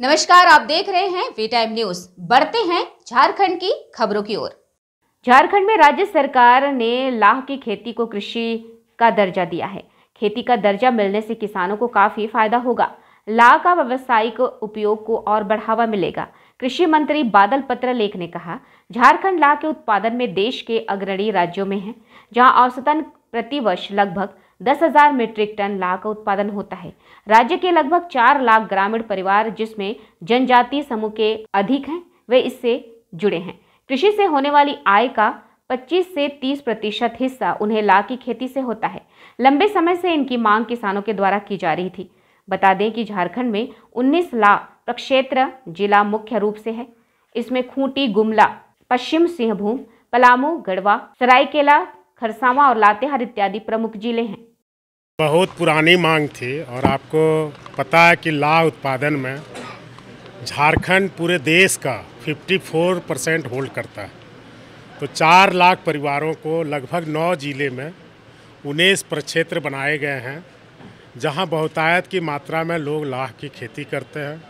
नमस्कार आप देख रहे हैं वी टाइम न्यूज बढ़ते हैं झारखंड की खबरों की ओर झारखंड में राज्य सरकार ने लाह की खेती को कृषि का दर्जा दिया है खेती का दर्जा मिलने से किसानों को काफी फायदा होगा लाह का व्यवसायिक उपयोग को और बढ़ावा मिलेगा कृषि मंत्री बादल पत्र लेख ने कहा झारखंड लाह के उत्पादन में देश के अग्रणी राज्यों में है जहां औसतन प्रतिवर्ष लगभग दस हजार मीट्रिक टन लाख का उत्पादन होता है राज्य के लगभग चार लाख ग्रामीण परिवार जिसमें जनजातीय समूह के अधिक हैं वे इससे जुड़े हैं कृषि से होने वाली आय का 25 से 30 प्रतिशत हिस्सा उन्हें लाख की खेती से होता है लंबे समय से इनकी मांग किसानों के द्वारा की जा रही थी बता दें कि झारखंड में उन्नीस लाख प्रक्षेत्र जिला मुख्य रूप से है इसमें खूंटी गुमला पश्चिम सिंहभूम पलामू गढ़वा सरायकेला खरसावा और लातेहार इत्यादि प्रमुख जिले हैं बहुत पुरानी मांग थी और आपको पता है कि ला उत्पादन में झारखंड पूरे देश का 54 परसेंट होल्ड करता है तो चार लाख परिवारों को लगभग नौ जिले में उन्नीस प्रक्षेत्र बनाए गए हैं जहां बहुतायत की मात्रा में लोग लाह की खेती करते हैं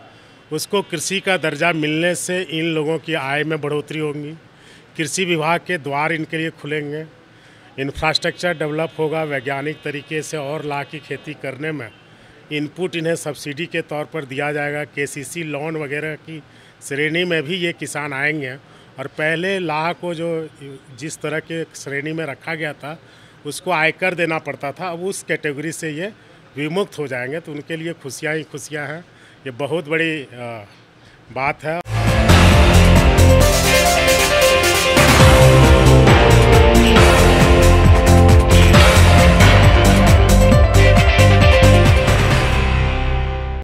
उसको कृषि का दर्जा मिलने से इन लोगों की आय में बढ़ोतरी होगी कृषि विभाग के द्वार इनके लिए खुलेंगे इंफ्रास्ट्रक्चर डेवलप होगा वैज्ञानिक तरीके से और ला की खेती करने में इनपुट इन्हें सब्सिडी के तौर पर दिया जाएगा केसीसी लोन वगैरह की श्रेणी में भी ये किसान आएंगे और पहले लाह को जो जिस तरह के श्रेणी में रखा गया था उसको आयकर देना पड़ता था अब उस कैटेगरी से ये विमुक्त हो जाएंगे तो उनके लिए खुशियाँ ही खुशियाँ हैं ये बहुत बड़ी बात है